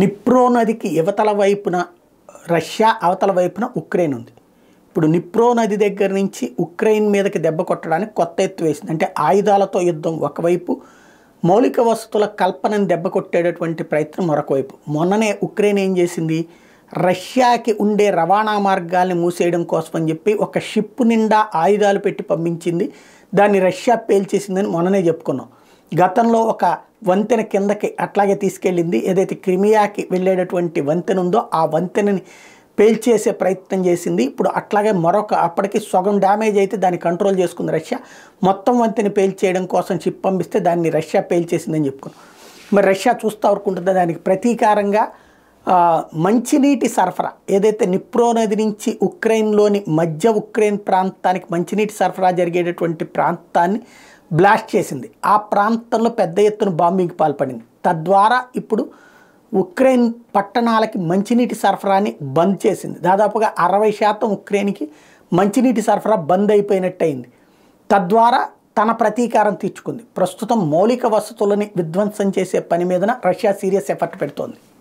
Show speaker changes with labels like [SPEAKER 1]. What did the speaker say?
[SPEAKER 1] నిప్రో నదికి యువతల వైపున రష్యా అవతల వైపున ఉక్రెయిన్ ఉంది ఇప్పుడు నిప్రో నది దగ్గర నుంచి ఉక్రెయిన్ మీదకి దెబ్బ కొట్టడానికి కొత్త ఎత్తు వేసింది అంటే ఆయుధాలతో యుద్ధం ఒకవైపు మౌలిక వసతుల కల్పనను దెబ్బ కొట్టేటటువంటి ప్రయత్నం మరొకవైపు మొన్ననే ఉక్రెయిన్ ఏం చేసింది రష్యాకి ఉండే రవాణా మార్గాల్ని మూసేయడం కోసం అని చెప్పి ఒక షిప్ నిండా ఆయుధాలు పెట్టి పంపించింది దాన్ని రష్యా పేల్చేసిందని మొన్ననే చెప్పుకున్నాం గతంలో ఒక వంతెన కిందకి అట్లాగే తీసుకెళ్ళింది ఏదైతే క్రిమియాకి వెళ్ళేటటువంటి వంతెన ఉందో ఆ వంతెనని పేల్చేసే ప్రయత్నం చేసింది ఇప్పుడు అట్లాగే మరొక అప్పటికి సగం డ్యామేజ్ అయితే దాన్ని కంట్రోల్ చేసుకుంది రష్యా మొత్తం వంతెన పేల్చేయడం కోసం చిప్ పంపిస్తే దాన్ని రష్యా పేల్చేసిందని చెప్పుకున్నాం మరి రష్యా చూస్తూ ఊరుకుంటుందా దానికి ప్రతీకారంగా మంచినీటి సరఫరా ఏదైతే నిప్రో నది నుంచి ఉక్రెయిన్లోని మధ్య ఉక్రెయిన్ ప్రాంతానికి మంచినీటి సరఫరా జరిగేటటువంటి ప్రాంతాన్ని బ్లాస్ట్ చేసింది ఆ ప్రాంతంలో పెద్ద ఎత్తున బాంబింగ్ పాల్పడింది తద్వారా ఇప్పుడు ఉక్రెయిన్ పట్టణాలకి మంచినీటి సరఫరాని బంద్ చేసింది దాదాపుగా అరవై శాతం ఉక్రెయిన్కి మంచినీటి సరఫరా బంద్ అయిపోయినట్టయింది తద్వారా తన ప్రతీకారం తీర్చుకుంది ప్రస్తుతం మౌలిక వసతులని విధ్వంసం చేసే పని మీదన రష్యా సీరియస్ ఎఫర్ట్ పెడుతోంది